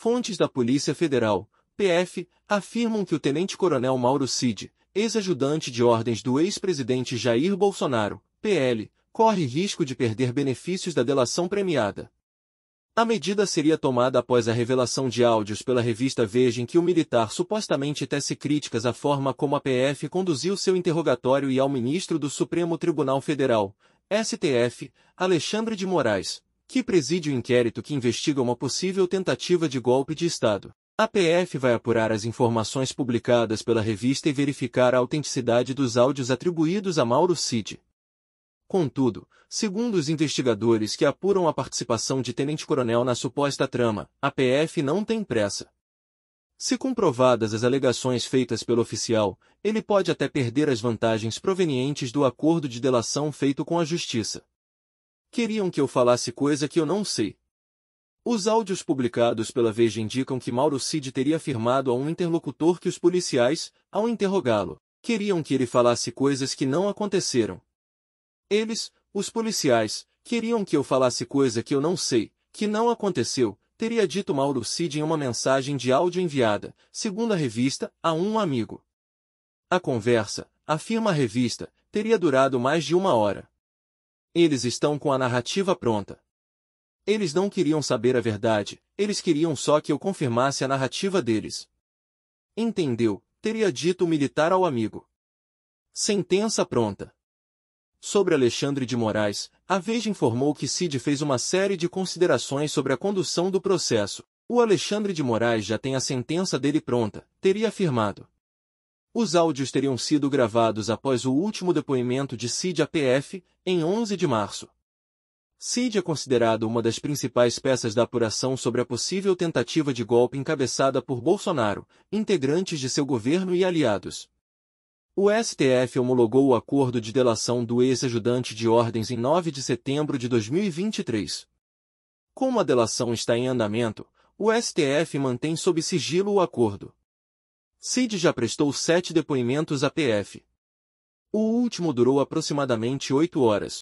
Fontes da Polícia Federal, PF, afirmam que o tenente-coronel Mauro Cid, ex-ajudante de ordens do ex-presidente Jair Bolsonaro, PL, corre risco de perder benefícios da delação premiada. A medida seria tomada após a revelação de áudios pela revista Veja em que o militar supostamente tece críticas à forma como a PF conduziu seu interrogatório e ao ministro do Supremo Tribunal Federal, STF, Alexandre de Moraes, que preside o inquérito que investiga uma possível tentativa de golpe de Estado. A PF vai apurar as informações publicadas pela revista e verificar a autenticidade dos áudios atribuídos a Mauro Cid. Contudo, segundo os investigadores que apuram a participação de tenente-coronel na suposta trama, a PF não tem pressa. Se comprovadas as alegações feitas pelo oficial, ele pode até perder as vantagens provenientes do acordo de delação feito com a Justiça. Queriam que eu falasse coisa que eu não sei. Os áudios publicados pela Veja indicam que Mauro Cid teria afirmado a um interlocutor que os policiais, ao interrogá-lo, queriam que ele falasse coisas que não aconteceram. Eles, os policiais, queriam que eu falasse coisa que eu não sei, que não aconteceu, teria dito Mauro Cid em uma mensagem de áudio enviada, segundo a revista, a um amigo. A conversa, afirma a revista, teria durado mais de uma hora. Eles estão com a narrativa pronta. Eles não queriam saber a verdade, eles queriam só que eu confirmasse a narrativa deles. Entendeu, teria dito o militar ao amigo. Sentença pronta. Sobre Alexandre de Moraes, a Veja informou que Cid fez uma série de considerações sobre a condução do processo. O Alexandre de Moraes já tem a sentença dele pronta, teria afirmado. Os áudios teriam sido gravados após o último depoimento de Cid à PF, em 11 de março. Cid é considerado uma das principais peças da apuração sobre a possível tentativa de golpe encabeçada por Bolsonaro, integrantes de seu governo e aliados. O STF homologou o acordo de delação do ex-ajudante de ordens em 9 de setembro de 2023. Como a delação está em andamento, o STF mantém sob sigilo o acordo. Cid já prestou sete depoimentos à PF. O último durou aproximadamente oito horas,